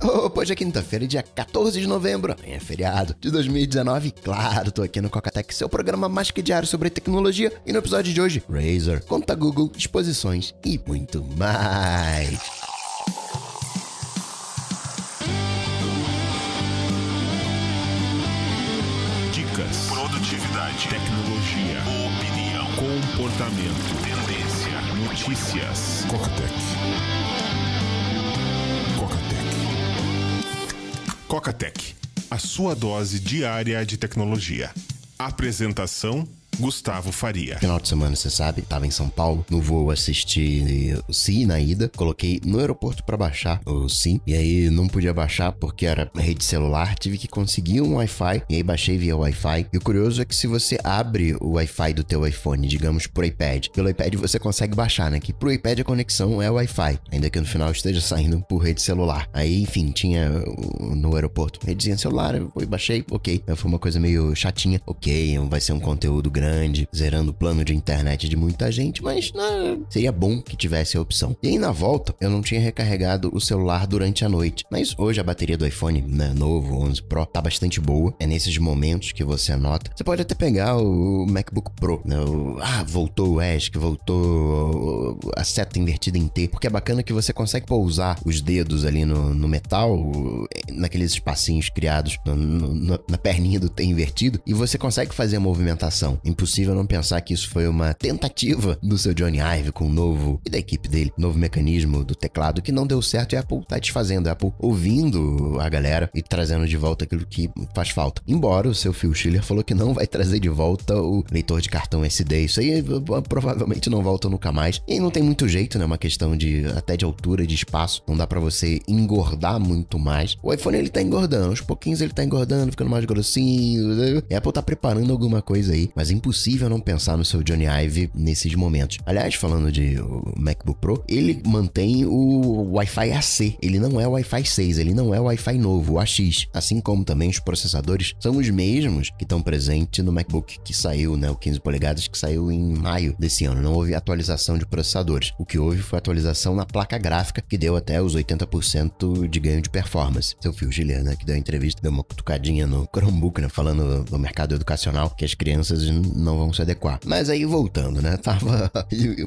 Hoje é quinta-feira, dia 14 de novembro, amanhã é feriado de 2019. Claro, tô aqui no Cocatec, seu programa mais que diário sobre tecnologia. E no episódio de hoje, Razer, conta Google, exposições e muito mais. Dicas, produtividade, tecnologia, opinião, comportamento, tendência, notícias. Cocatec. Coca Cocatec, a sua dose diária de tecnologia. Apresentação Gustavo Faria. Final de semana, você sabe, estava em São Paulo, no voo assisti eh, o Sim na ida, coloquei no aeroporto para baixar o Sim, e aí não podia baixar porque era rede celular, tive que conseguir um Wi-Fi, e aí baixei via Wi-Fi. E o curioso é que se você abre o Wi-Fi do teu iPhone, digamos, pro iPad, pelo iPad você consegue baixar, né? Que pro iPad a conexão é Wi-Fi, ainda que no final esteja saindo por rede celular. Aí, enfim, tinha uh, no aeroporto redezinha celular, eu baixei, ok. Foi uma coisa meio chatinha, ok, vai ser um conteúdo grande, zerando o plano de internet de muita gente, mas não, né, seria bom que tivesse a opção. E aí na volta, eu não tinha recarregado o celular durante a noite, mas hoje a bateria do iPhone né, novo, 11 Pro, tá bastante boa. É nesses momentos que você nota. Você pode até pegar o MacBook Pro, né, o, ah, voltou o Edge, que voltou a seta invertida em T, porque é bacana que você consegue pousar os dedos ali no, no metal, naqueles espacinhos criados no, no, na perninha do T invertido, e você consegue fazer a movimentação. Impossível não pensar que isso foi uma tentativa do seu Johnny Ive com o novo e da equipe dele, novo mecanismo do teclado que não deu certo e a Apple tá desfazendo, a Apple ouvindo a galera e trazendo de volta aquilo que faz falta. Embora o seu Phil Schiller falou que não vai trazer de volta o leitor de cartão SD, isso aí eh, provavelmente não volta nunca mais. E não tem muito jeito, né? É uma questão de até de altura, de espaço, não dá para você engordar muito mais. O iPhone ele tá engordando, aos pouquinhos ele tá engordando, ficando mais grossinho. Né? A Apple tá preparando alguma coisa aí, mas impossível não pensar no seu Johnny Ive nesses momentos. Aliás, falando de MacBook Pro, ele mantém o Wi-Fi AC. Ele não é o Wi-Fi 6, ele não é o Wi-Fi novo, o AX. Assim como também os processadores são os mesmos que estão presentes no MacBook que saiu, né, o 15 polegadas que saiu em maio desse ano. Não houve atualização de processadores. O que houve foi atualização na placa gráfica que deu até os 80% de ganho de performance. Seu filho Gillian, né, que deu a entrevista, deu uma cutucadinha no Chromebook, né, falando do mercado educacional que as crianças não vão se adequar. Mas aí voltando, né? Tava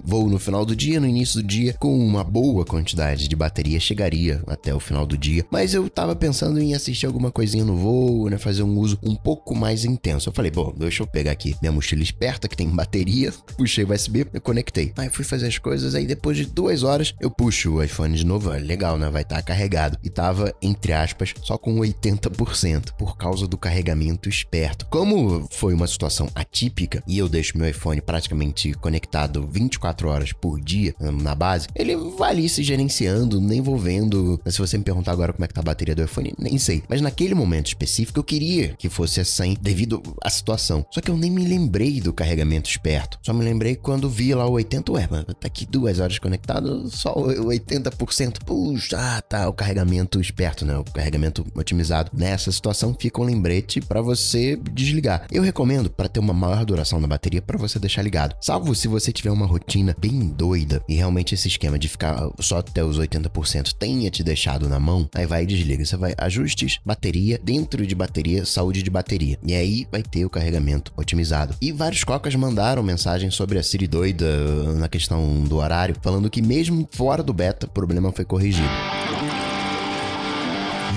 voo no final do dia, no início do dia, com uma boa quantidade de bateria chegaria até o final do dia, mas eu tava pensando em assistir alguma coisinha no voo, né, fazer um uso um pouco mais intenso. Eu falei, bom, deixa eu pegar aqui minha mochila esperta que tem bateria, puxei o USB, eu conectei. Aí fui fazer as coisas, aí depois de duas horas eu puxo o iPhone de novo, legal, né, vai estar tá carregado. E tava, entre aspas, só com 80% por causa do carregamento esperto. Como foi uma situação atípica típica, e eu deixo meu iPhone praticamente conectado 24 horas por dia hum, na base, ele vai ali se gerenciando, nem envolvendo Se você me perguntar agora como é que tá a bateria do iPhone, nem sei. Mas naquele momento específico eu queria que fosse a assim, 100 devido à situação. Só que eu nem me lembrei do carregamento esperto. Só me lembrei quando vi lá o 80, ué, mano tá aqui duas horas conectado, só 80%. Puxa, ah, tá, o carregamento esperto, né? O carregamento otimizado. Nessa situação fica um lembrete para você desligar. Eu recomendo para ter uma maior a duração da bateria para você deixar ligado. Salvo se você tiver uma rotina bem doida e realmente esse esquema de ficar só até os 80% tenha te deixado na mão, aí vai e desliga. Você vai ajustes, bateria, dentro de bateria, saúde de bateria. E aí vai ter o carregamento otimizado. E vários cocas mandaram mensagens sobre a Siri doida uh, na questão do horário, falando que mesmo fora do beta, o problema foi corrigido.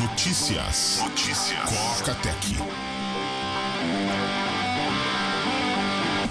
Notícias. Notícias. Coca Tech.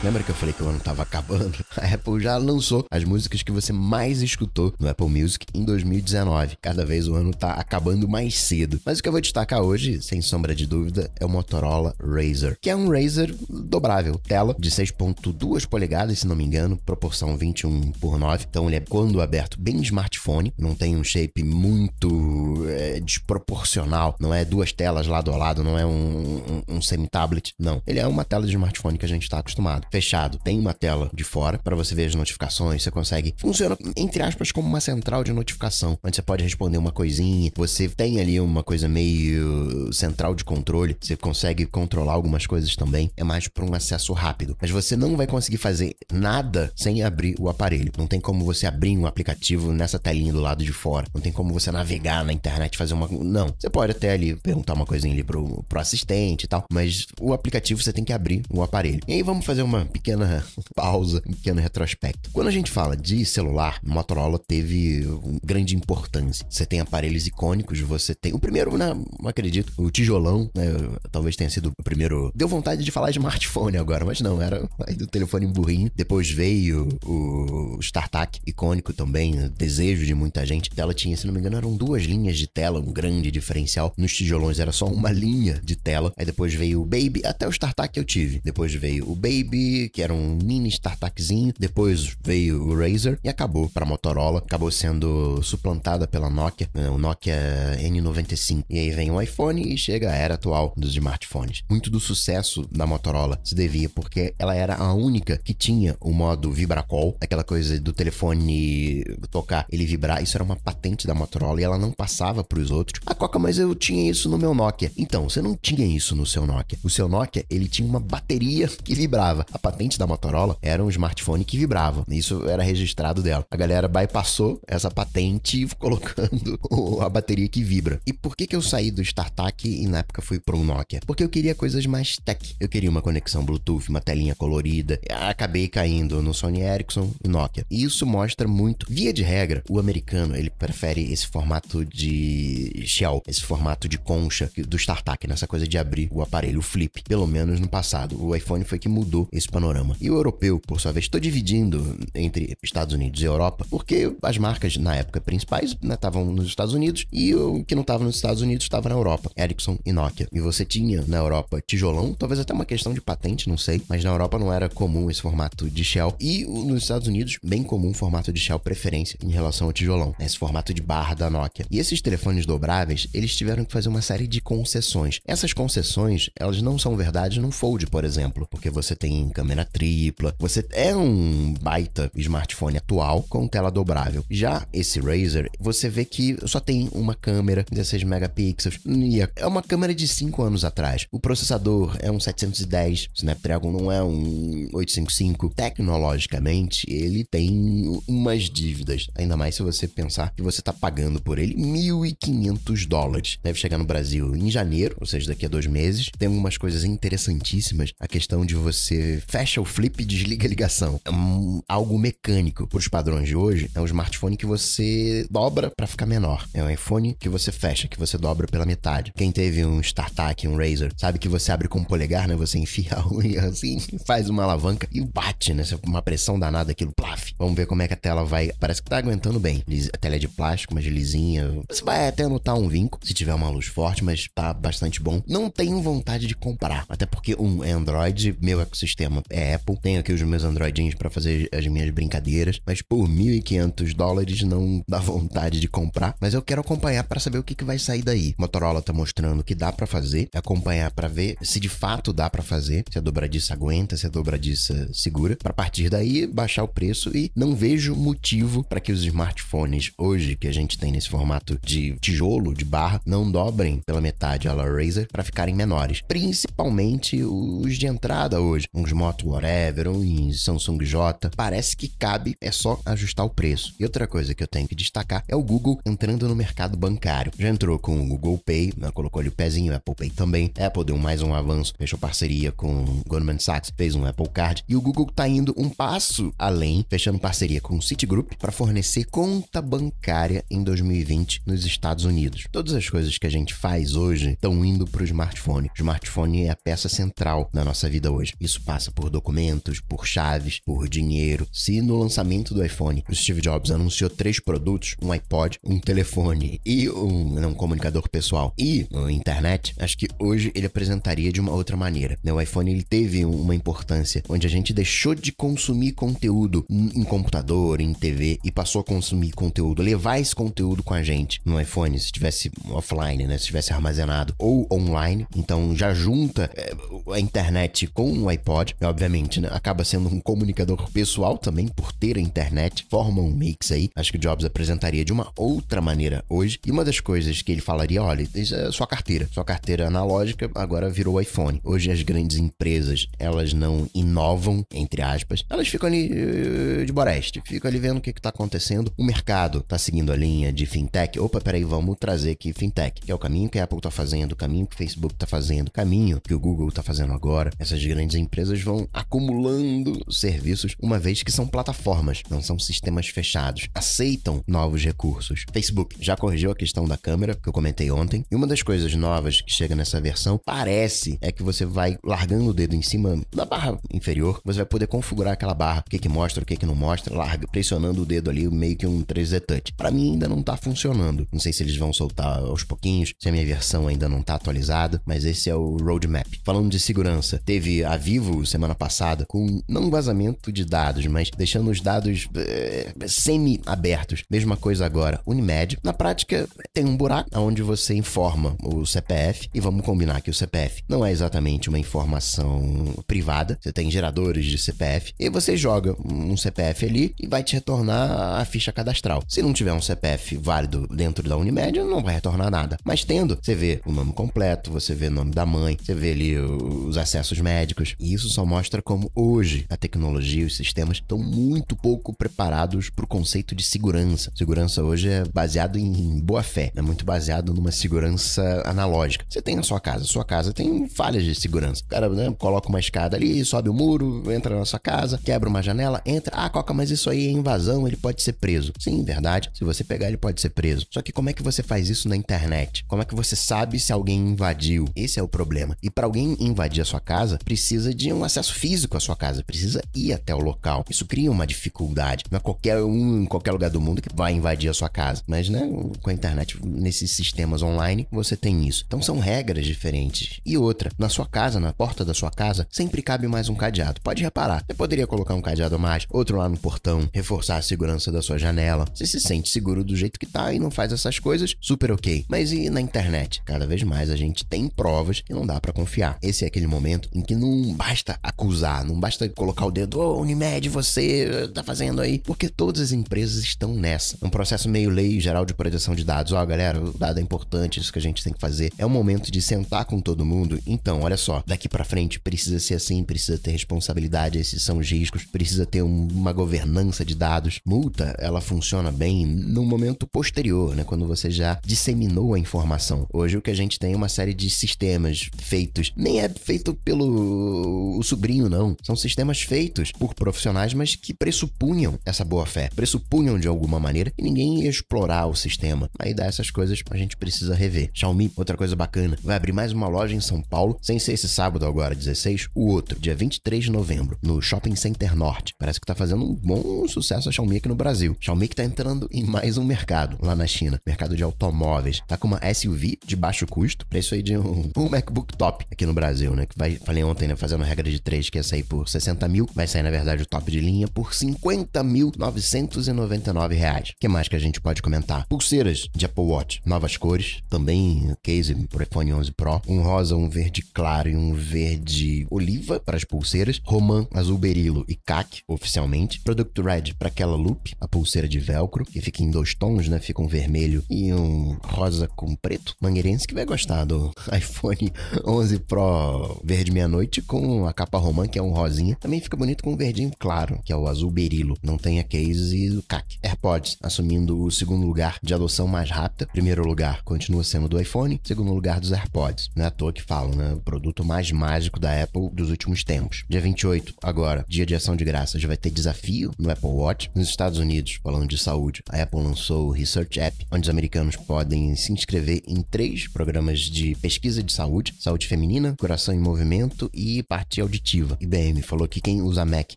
Lembra que eu falei que o ano tava acabando? A Apple já lançou as músicas que você mais escutou no Apple Music em 2019. Cada vez o ano tá acabando mais cedo. Mas o que eu vou destacar hoje, sem sombra de dúvida, é o Motorola Razer, que é um Razer dobrável, tela de 6.2 polegadas, se não me engano, proporção 21 por 9. Então ele é quando aberto bem smartphone, não tem um shape muito é, desproporcional, não é duas telas lado a lado, não é um, um, um semi-tablet, não. Ele é uma tela de smartphone que a gente está acostumado fechado, tem uma tela de fora para você ver as notificações, você consegue. Funciona, entre aspas, como uma central de notificação, onde você pode responder uma coisinha, você tem ali uma coisa meio central de controle, você consegue controlar algumas coisas também. É mais para um acesso rápido. Mas você não vai conseguir fazer nada sem abrir o aparelho. Não tem como você abrir um aplicativo nessa telinha do lado de fora. Não tem como você navegar na internet, fazer uma. Não. Você pode até ali perguntar uma coisinha ali pro, pro assistente e tal. Mas o aplicativo você tem que abrir o aparelho. E aí vamos fazer uma uma pequena pausa, um pequeno retrospecto. Quando a gente fala de celular, Motorola teve grande importância. Você tem aparelhos icônicos, você tem. O primeiro, né, não acredito, o tijolão, né, talvez tenha sido o primeiro. Deu vontade de falar smartphone agora, mas não, era do telefone burrinho. Depois veio o StarTAC, icônico também, desejo de muita gente. Ela tinha, se não me engano, eram duas linhas de tela, um grande diferencial. Nos tijolões era só uma linha de tela. Aí depois veio o Baby, até o StarTAC eu tive. Depois veio o Baby, que era um mini startupzinho. Depois veio o Razer e acabou para Motorola. Acabou sendo suplantada pela Nokia, né, o Nokia N95. E aí vem o iPhone e chega a era atual dos smartphones. Muito do sucesso da Motorola se devia porque ela era a única que tinha o modo call, aquela coisa do telefone tocar, ele vibrar. Isso era uma patente da Motorola e ela não passava para os outros. Ah, Coca, mas eu tinha isso no meu Nokia. Então, você não tinha isso no seu Nokia. O seu Nokia, ele tinha uma bateria que vibrava. A patente da Motorola era um smartphone que vibrava. Isso era registrado dela. A galera bypassou essa patente colocando a bateria que vibra. E por que, que eu saí do StarTAC e na época fui para um Nokia? Porque eu queria coisas mais tech. Eu queria uma conexão Bluetooth, uma telinha colorida. Acabei caindo no Sony Ericsson e Nokia. E isso mostra muito. Via de regra, o americano ele prefere esse formato de shell, esse formato de concha do StarTAC, nessa né? coisa de abrir o aparelho, o flip. Pelo menos no passado. O iPhone foi que mudou esse esse panorama. E o europeu, por sua vez, estou dividindo entre Estados Unidos e Europa, porque as marcas, na época, principais estavam né, nos Estados Unidos e o que não estava nos Estados Unidos estava na Europa, Ericsson e Nokia. E você tinha na Europa tijolão, talvez até uma questão de patente, não sei, mas na Europa não era comum esse formato de shell. E nos Estados Unidos, bem comum o formato de shell preferência em relação ao tijolão, né, esse formato de barra da Nokia. E esses telefones dobráveis, eles tiveram que fazer uma série de concessões. Essas concessões, elas não são verdade num fold, por exemplo, porque você tem câmera tripla. Você é um baita smartphone atual com tela dobrável. Já esse Razer, você vê que só tem uma câmera, 16 megapixels. É, é uma câmera de 5 anos atrás. O processador é um 710, Snapdragon não é um 855. Tecnologicamente, ele tem umas dívidas. Ainda mais se você pensar que você está pagando por ele 1.500 dólares. Deve chegar no Brasil em janeiro, ou seja, daqui a dois meses. Tem algumas coisas interessantíssimas. A questão de você fecha o flip e desliga a ligação. É um, algo mecânico para os padrões de hoje. É um smartphone que você dobra para ficar menor. É um iPhone que você fecha, que você dobra pela metade. Quem teve um StarTAC, um Razer, sabe que você abre com o um polegar, né? Você enfia a unha assim, faz uma alavanca e bate, né? Uma pressão danada aquilo, plaf. Vamos ver como é que a tela vai. Parece que tá aguentando bem. A tela é de plástico, mas lisinha. Você vai até notar um vinco, se tiver uma luz forte, mas tá bastante bom. Não tenho vontade de comprar, até porque um Android, meu ecossistema é Apple. Tenho aqui os meus Androidinhos para fazer as minhas brincadeiras, mas por 1.500 dólares não dá vontade de comprar. Mas eu quero acompanhar para saber o que, que vai sair daí. Motorola tá mostrando que dá para fazer, acompanhar para ver se de fato dá para fazer, se a dobradiça aguenta, se a dobradiça segura, para partir daí baixar o preço e não vejo motivo para que os smartphones hoje que a gente tem nesse formato de tijolo, de barra, não dobrem pela metade a la Razer para ficarem menores, principalmente os de entrada hoje, uns moto whatever ou em Samsung J, parece que cabe, é só ajustar o preço. E outra coisa que eu tenho que destacar é o Google entrando no mercado bancário. Já entrou com o Google Pay, né, colocou ali o pezinho, Apple Pay também. Apple deu mais um avanço, fechou parceria com o Goldman Sachs, fez um Apple Card. E o Google está indo um passo além, fechando parceria com o Citigroup para fornecer conta bancária em 2020 nos Estados Unidos. Todas as coisas que a gente faz hoje estão indo para o smartphone. O smartphone é a peça central da nossa vida hoje. Isso passa por documentos, por chaves, por dinheiro. Se no lançamento do iPhone o Steve Jobs anunciou três produtos, um iPod, um telefone e um, um comunicador pessoal e a internet, acho que hoje ele apresentaria de uma outra maneira. Né? O iPhone ele teve uma importância onde a gente deixou de consumir conteúdo em computador, em TV e passou a consumir conteúdo, levar esse conteúdo com a gente no iPhone, se tivesse offline, né, se tivesse armazenado ou online. Então já junta eh, a internet com o iPod, obviamente, né? Acaba sendo um comunicador pessoal também, por ter a internet, forma um mix aí. Acho que o Jobs apresentaria de uma outra maneira hoje. E uma das coisas que ele falaria, olha, isso é sua carteira. Sua carteira analógica agora virou iPhone. Hoje as grandes empresas, elas não inovam, entre aspas. Elas ficam ali eh, de boreste, ficam ali vendo o que está acontecendo. O mercado está seguindo a linha de fintech. Opa, peraí, vamos trazer aqui fintech, que é o caminho que a Apple está fazendo, o caminho que o Facebook está fazendo, o caminho que o Google está fazendo agora. Essas grandes empresas vão vão acumulando serviços, uma vez que são plataformas, não são sistemas fechados, aceitam novos recursos. Facebook já corrigiu a questão da câmera, que eu comentei ontem, e uma das coisas novas que chega nessa versão, parece, é que você vai largando o dedo em cima da barra inferior, você vai poder configurar aquela barra, o que que mostra, o que que não mostra, larga, pressionando o dedo ali, meio que um 3D touch. Para mim ainda não tá funcionando. Não sei se eles vão soltar aos pouquinhos, se a minha versão ainda não tá atualizada, mas esse é o roadmap. Falando de segurança, teve a Vivo semana passada com não vazamento de dados, mas deixando os dados eh, semi-abertos. Mesma coisa agora, Unimed. Na prática, tem um buraco onde você informa o CPF e vamos combinar que o CPF não é exatamente uma informação privada. Você tem geradores de CPF e você joga um CPF ali e vai te retornar a ficha cadastral. Se não tiver um CPF válido dentro da Unimed, não vai retornar nada. Mas tendo, você vê o nome completo, você vê o nome da mãe, você vê ali os acessos médicos. E isso são mostra como hoje a tecnologia e os sistemas estão muito pouco preparados para o conceito de segurança. Segurança hoje é baseado em boa fé, é muito baseado numa segurança analógica. Você tem a sua casa, sua casa tem falhas de segurança. O cara né, coloca uma escada ali, sobe o muro, entra na sua casa, quebra uma janela, entra. Ah, Coca, mas isso aí é invasão, ele pode ser preso. Sim, verdade. Se você pegar, ele pode ser preso. Só que como é que você faz isso na internet? Como é que você sabe se alguém invadiu? Esse é o problema. E para alguém invadir a sua casa, precisa de um acesso físico à sua casa, precisa ir até o local. Isso cria uma dificuldade. Não é qualquer um em qualquer lugar do mundo que vai invadir a sua casa. Mas, né, com a internet, nesses sistemas online, você tem isso. Então são regras diferentes. E outra, na sua casa, na porta da sua casa, sempre cabe mais um cadeado. Pode reparar, você poderia colocar um cadeado a mais, outro lá no portão, reforçar a segurança da sua janela. Você se sente seguro do jeito que tá e não faz essas coisas, super ok. Mas e na internet? Cada vez mais a gente tem provas que não dá para confiar. Esse é aquele momento em que não basta acusar. Não basta colocar o dedo, ô oh, Unimed, você eh, tá fazendo aí. Porque todas as empresas estão nessa. É um processo meio lei geral de proteção de dados. Ó, oh, galera, o dado é importante, isso que a gente tem que fazer. É o momento de sentar com todo mundo. Então, olha só, daqui para frente precisa ser assim, precisa ter responsabilidade, esses são os riscos, precisa ter um, uma governança de dados. Multa, ela funciona bem no momento posterior, né? Quando você já disseminou a informação. Hoje o que a gente tem é uma série de sistemas feitos. Nem é feito pelo sobrinho, não. São sistemas feitos por profissionais, mas que pressupunham essa boa-fé, pressupunham de alguma maneira e ninguém ia explorar o sistema. Aí dá essas coisas a gente precisa rever. Xiaomi, outra coisa bacana, vai abrir mais uma loja em São Paulo, sem ser esse sábado agora, 16, o outro, dia 23 de novembro, no Shopping Center Norte. Parece que tá fazendo um bom sucesso a Xiaomi aqui no Brasil. Xiaomi que tá entrando em mais um mercado lá na China, mercado de automóveis. Tá com uma SUV de baixo custo, preço aí de um, um MacBook Top aqui no Brasil, né? Que vai, falei ontem, né? Fazendo regra de 3, que ia é sair por 60 mil, vai sair, na verdade, o top de linha por 50.999 reais. O que mais que a gente pode comentar? Pulseiras de Apple Watch, novas cores, também case pro iPhone 11 Pro, um rosa, um verde claro e um verde oliva para as pulseiras, romã, azul berilo e cac, oficialmente, Product Red para aquela loop, a pulseira de velcro, que fica em dois tons, né? Fica um vermelho e um rosa com preto. Mangueirense que vai gostar do iPhone 11 Pro verde meia-noite com a capa Capa romã que é um rosinha. Também fica bonito com um verdinho claro, que é o azul berilo. Não tem a case o CAC. AirPods, assumindo o segundo lugar de adoção mais rápida. Primeiro lugar continua sendo do iPhone, segundo lugar dos AirPods. Não é à toa que falam, né? O produto mais mágico da Apple dos últimos tempos. Dia 28, agora, dia de ação de graças, já vai ter desafio no Apple Watch. Nos Estados Unidos, falando de saúde, a Apple lançou o Research App, onde os americanos podem se inscrever em três programas de pesquisa de saúde: saúde feminina, coração em movimento e parte auditiva IBM falou que quem usa Mac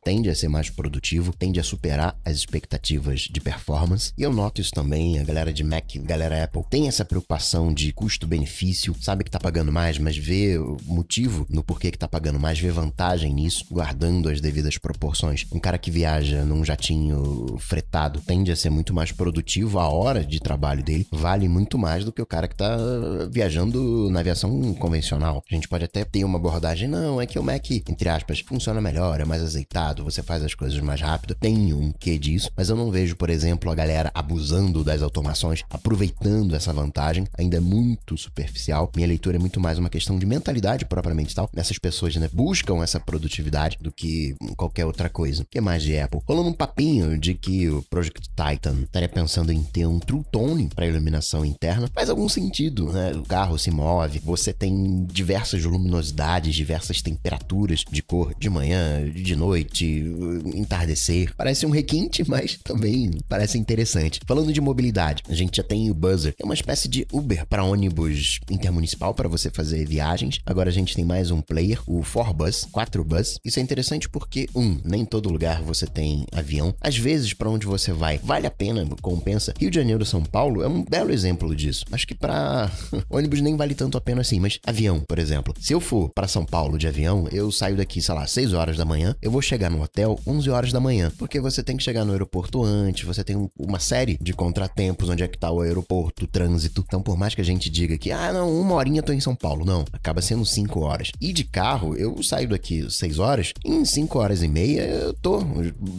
tende a ser mais produtivo, tende a superar as expectativas de performance. E eu noto isso também, a galera de Mac, a galera Apple, tem essa preocupação de custo-benefício, sabe que tá pagando mais, mas vê o motivo no porquê que tá pagando mais, vê vantagem nisso, guardando as devidas proporções. Um cara que viaja num jatinho fretado tende a ser muito mais produtivo, a hora de trabalho dele vale muito mais do que o cara que tá viajando na aviação convencional. A gente pode até ter uma abordagem, não, é que o Mac entre aspas, funciona melhor, é mais azeitado, você faz as coisas mais rápido. Tem um que disso, mas eu não vejo, por exemplo, a galera abusando das automações, aproveitando essa vantagem, ainda é muito superficial. Minha leitura é muito mais uma questão de mentalidade propriamente tal. Essas pessoas né, buscam essa produtividade do que qualquer outra coisa. O que mais de Apple? Rolando um papinho de que o Project Titan estaria pensando em ter um True Tone para iluminação interna. Faz algum sentido, né? O carro se move, você tem diversas luminosidades, diversas temperaturas de cor de manhã, de noite, entardecer. Parece um requinte, mas também parece interessante. Falando de mobilidade, a gente já tem o Buzzer, é uma espécie de Uber para ônibus intermunicipal para você fazer viagens. Agora a gente tem mais um player, o 4Bus, 4Bus. Isso é interessante porque, um, nem todo lugar você tem avião. Às vezes, para onde você vai, vale a pena, compensa. Rio de Janeiro, São Paulo é um belo exemplo disso. Acho que para ônibus nem vale tanto a pena assim, mas avião, por exemplo. Se eu for para São Paulo de avião, eu saio saio daqui, sei lá, 6 horas da manhã, eu vou chegar no hotel 11 horas da manhã, porque você tem que chegar no aeroporto antes, você tem uma série de contratempos, onde é que tá o aeroporto, o trânsito. Então, por mais que a gente diga que, ah, não, uma horinha tô em São Paulo, não, acaba sendo 5 horas. E de carro, eu saio daqui 6 horas, em 5 horas e meia eu tô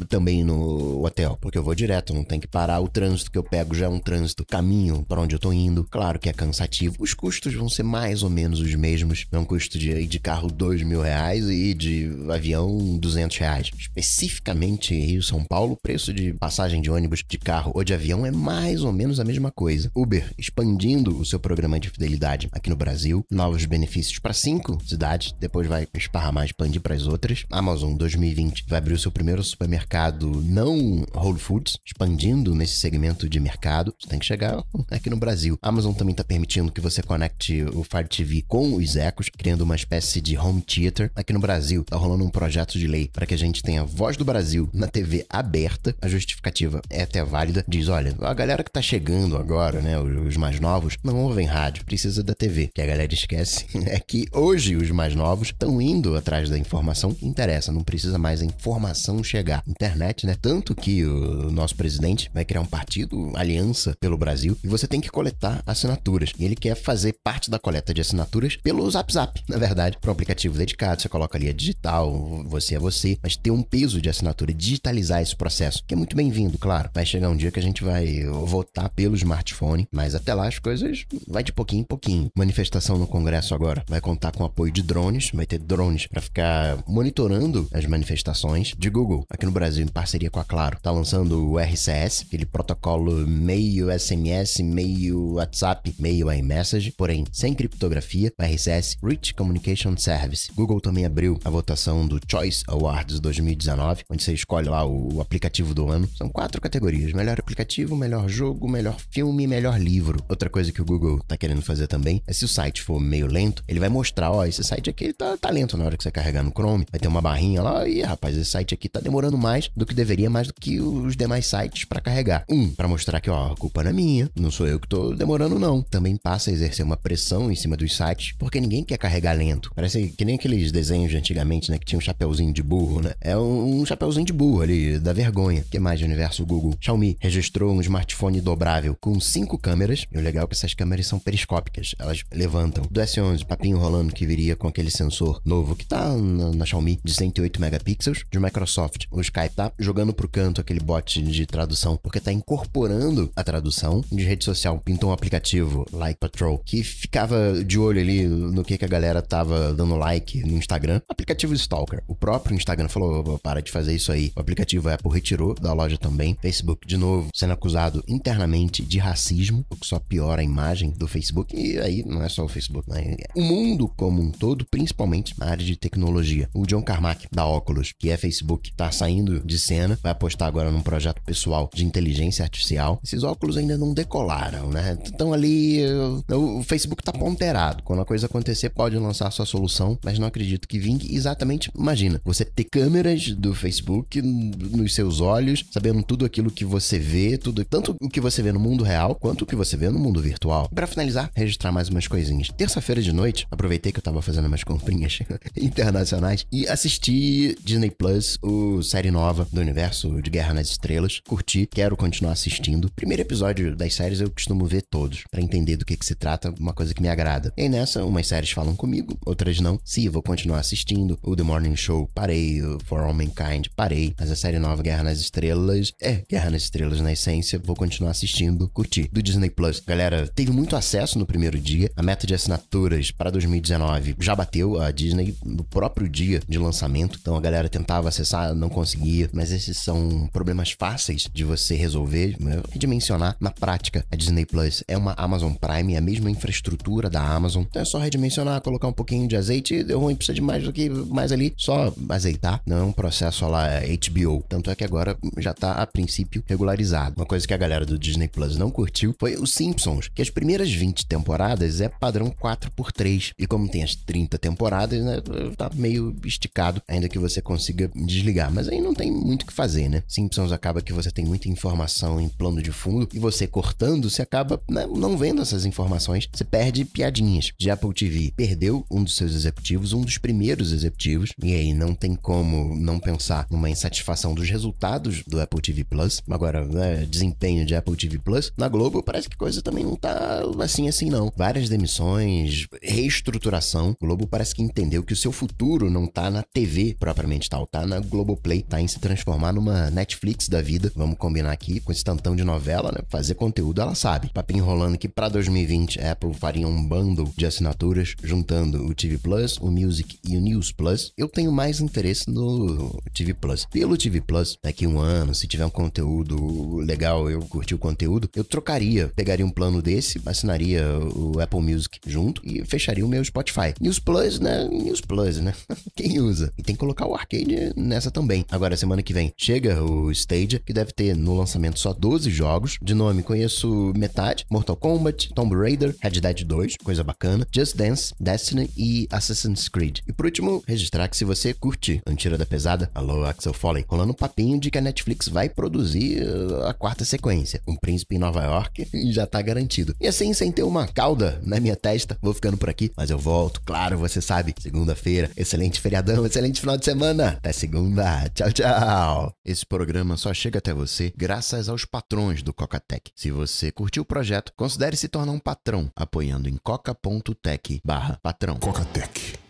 também no hotel, porque eu vou direto, não tem que parar. O trânsito que eu pego já é um trânsito caminho para onde eu tô indo. Claro que é cansativo. Os custos vão ser mais ou menos os mesmos. É um custo de, de carro dois mil reais e ali de avião 200 reais. Especificamente Rio-São Paulo, o preço de passagem de ônibus, de carro ou de avião é mais ou menos a mesma coisa. Uber expandindo o seu programa de fidelidade aqui no Brasil, novos benefícios para cinco cidades, depois vai esparramar, expandir para as outras. Amazon 2020 vai abrir o seu primeiro supermercado não Whole Foods, expandindo nesse segmento de mercado. Você tem que chegar aqui no Brasil. Amazon também está permitindo que você conecte o Fire TV com os ecos, criando uma espécie de home theater. Aqui no Brasil, tá rolando um projeto de lei para que a gente tenha a voz do Brasil na TV aberta. A justificativa é até válida. Diz: olha, a galera que tá chegando agora, né, os mais novos, não ouvem rádio, precisa da TV. Que a galera esquece é que hoje os mais novos estão indo atrás da informação interessa, não precisa mais a informação chegar. Internet, né? Tanto que o nosso presidente vai criar um partido, aliança pelo Brasil, e você tem que coletar assinaturas. E ele quer fazer parte da coleta de assinaturas pelo Zap Zap, na verdade, para um aplicativo dedicado, você coloca ali é digital, você é você, mas ter um peso de assinatura, digitalizar esse processo, que é muito bem-vindo, claro. Vai chegar um dia que a gente vai votar pelo smartphone, mas até lá as coisas vai de pouquinho em pouquinho. Manifestação no Congresso agora vai contar com apoio de drones, vai ter drones para ficar monitorando as manifestações de Google. Aqui no Brasil, em parceria com a Claro, tá lançando o RCS, aquele protocolo meio SMS, meio WhatsApp, meio iMessage, porém sem criptografia, o RCS, Rich Communication Service. Google também abriu a votação do Choice Awards 2019, onde você escolhe lá o, aplicativo do ano. São quatro categorias: melhor aplicativo, melhor jogo, melhor filme e melhor livro. Outra coisa que o Google tá querendo fazer também é se o site for meio lento, ele vai mostrar: ó, esse site aqui tá, tá lento na hora que você carregar no Chrome. Vai ter uma barrinha lá, e rapaz, esse site aqui tá demorando mais do que deveria, mais do que os demais sites para carregar. Um, para mostrar que, ó, a culpa não é minha, não sou eu que tô demorando, não. Também passa a exercer uma pressão em cima dos sites, porque ninguém quer carregar lento. Parece que nem aqueles desenhos antigamente, né? Que tinha um chapeuzinho de burro, né? É um, chapeuzinho de burro ali, da vergonha. que mais de universo Google? Xiaomi registrou um smartphone dobrável com cinco câmeras. E o legal é que essas câmeras são periscópicas, elas levantam. Do S11, papinho rolando que viria com aquele sensor novo que tá na, na Xiaomi de 108 megapixels. De Microsoft, o Skype tá jogando pro canto aquele bot de tradução, porque tá incorporando a tradução. De rede social, pintou um aplicativo, Like Patrol, que ficava de olho ali no que, que a galera tava dando like no Instagram. Aplicativo Stalker. O próprio Instagram falou: para de fazer isso aí. O aplicativo Apple retirou da loja também. Facebook, de novo, sendo acusado internamente de racismo, o que só piora a imagem do Facebook. E aí não é só o Facebook, né? O mundo como um todo, principalmente na área de tecnologia. O John Carmack, da Oculus, que é Facebook, tá saindo de cena, vai apostar agora num projeto pessoal de inteligência artificial. Esses óculos ainda não decolaram, né? Estão ali. O Facebook tá ponteirado. Quando a coisa acontecer, pode lançar sua solução, mas não acredito que exatamente, imagina, você ter câmeras do Facebook nos seus olhos, sabendo tudo aquilo que você vê, tudo, tanto o que você vê no mundo real quanto o que você vê no mundo virtual. Para finalizar, registrar mais umas coisinhas. Terça-feira de noite, aproveitei que eu tava fazendo umas comprinhas internacionais e assisti Disney Plus, o série nova do universo de Guerra nas Estrelas. Curti, quero continuar assistindo. Primeiro episódio das séries eu costumo ver todos, para entender do que que se trata, uma coisa que me agrada. E nessa, umas séries falam comigo, outras não. sim vou continuar assistindo assistindo o The Morning Show, parei, o For All Mankind, parei, mas a série nova Guerra nas Estrelas, é, Guerra nas Estrelas na essência, vou continuar assistindo, curtir. Do Disney Plus, galera, teve muito acesso no primeiro dia, a meta de assinaturas para 2019 já bateu a Disney no próprio dia de lançamento, então a galera tentava acessar, não conseguia, mas esses são problemas fáceis de você resolver, redimensionar né, na prática. A Disney Plus é uma Amazon Prime, é a mesma infraestrutura da Amazon, então é só redimensionar, colocar um pouquinho de azeite e deu ruim, precisa de mais isso aqui, mais ali. Só azeitar não é um processo lá HBO. Tanto é que agora já tá, a princípio, regularizado. Uma coisa que a galera do Disney Plus não curtiu foi os Simpsons, que as primeiras 20 temporadas é padrão 4x3. E como tem as 30 temporadas, né, tá meio esticado, ainda que você consiga desligar. Mas aí não tem muito o que fazer, né? Simpsons acaba que você tem muita informação em plano de fundo e você cortando, você acaba né, não vendo essas informações, você perde piadinhas. De Apple TV perdeu um dos seus executivos, um dos primeiros terceiros executivos, e aí não tem como não pensar numa insatisfação dos resultados do Apple TV Plus. Agora, né, desempenho de Apple TV Plus, na Globo parece que coisa também não tá assim assim não. Várias demissões, reestruturação. O Globo parece que entendeu que o seu futuro não tá na TV propriamente tal, tá na Globoplay, tá em se transformar numa Netflix da vida. Vamos combinar aqui com esse tantão de novela, né? Fazer conteúdo ela sabe. Papinho rolando que para 2020 Apple faria um bundle de assinaturas juntando o TV Plus, o Music e o News Plus, eu tenho mais interesse no TV Plus. Pelo TV Plus, daqui um ano, se tiver um conteúdo legal, eu curti o conteúdo, eu trocaria, pegaria um plano desse, assinaria o Apple Music junto e fecharia o meu Spotify. News Plus, né? News Plus, né? Quem usa? E tem que colocar o arcade nessa também. Agora, semana que vem, chega o Stadia, que deve ter no lançamento só 12 jogos. De nome, conheço metade: Mortal Kombat, Tomb Raider, Red Dead 2, coisa bacana, Just Dance, Destiny e Assassin's Creed. E por último, último, registrar que se você curte Antira da Pesada, alô Axel Foley, rolando um papinho de que a Netflix vai produzir uh, a quarta sequência, Um Príncipe em Nova York, e já tá garantido. E assim, sem ter uma cauda na minha testa, vou ficando por aqui, mas eu volto, claro, você sabe, segunda-feira, excelente feriadão, excelente final de semana, até segunda, tchau, tchau. Esse programa só chega até você graças aos patrões do Cocatec. Se você curtiu o projeto, considere se tornar um patrão apoiando em coca.tech barra patrão. Cocatec.